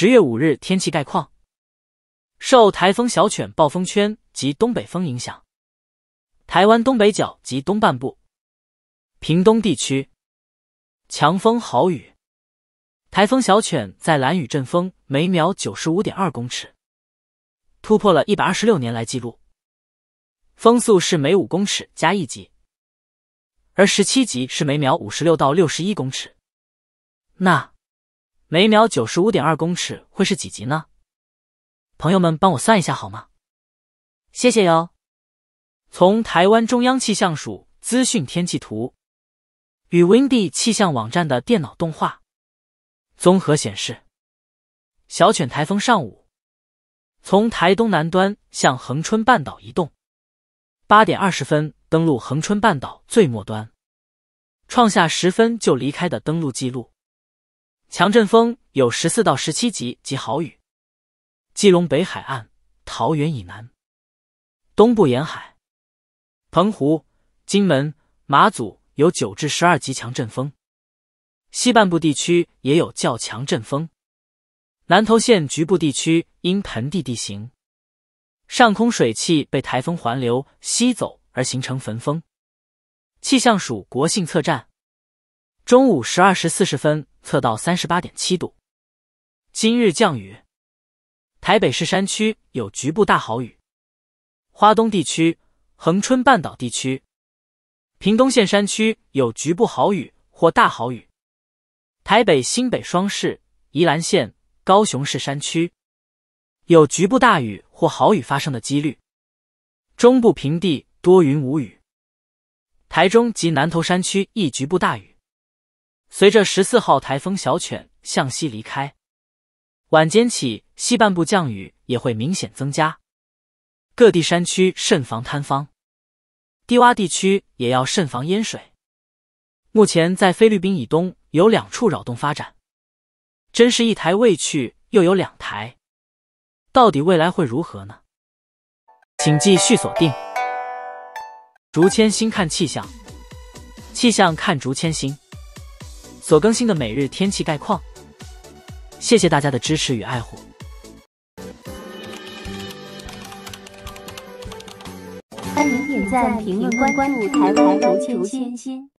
十月五日天气概况，受台风“小犬”暴风圈及东北风影响，台湾东北角及东半部、屏东地区强风豪雨。台风“小犬”在蓝雨阵风每秒九十五点二公尺，突破了一百二十六年来记录。风速是每五公尺加一级，而十七级是每秒五十六到六十一公尺。那。每秒九十五点二公尺会是几级呢？朋友们帮我算一下好吗？谢谢哟。从台湾中央气象署资讯天气图与 windy 气象网站的电脑动画综合显示，小犬台风上午从台东南端向恒春半岛移动，八点二十分登陆恒春半岛最末端，创下十分就离开的登陆记录。强阵风有十四到十七级及豪雨，基隆北海岸、桃园以南、东部沿海、澎湖、金门、马祖有九至十二级强阵风，西半部地区也有较强阵风。南投县局部地区因盆地地形，上空水汽被台风环流吸走而形成焚风。气象署国信测站，中午十二时四十分。测到三十八点七度。今日降雨，台北市山区有局部大好雨，花东地区、恒春半岛地区、屏东县山区有局部好雨或大好雨，台北、新北双市、宜兰县、高雄市山区有局部大雨或好雨发生的几率，中部平地多云无雨，台中及南投山区一局部大雨。随着十四号台风小犬向西离开，晚间起西半部降雨也会明显增加，各地山区慎防塌方，低洼地区也要慎防淹水。目前在菲律宾以东有两处扰动发展，真是一台未去又有两台，到底未来会如何呢？请继续锁定竹签星看气象，气象看竹签星。所更新的每日天气概况，谢谢大家的支持与爱护，欢迎点赞、评论、关注，台台湾竹千心。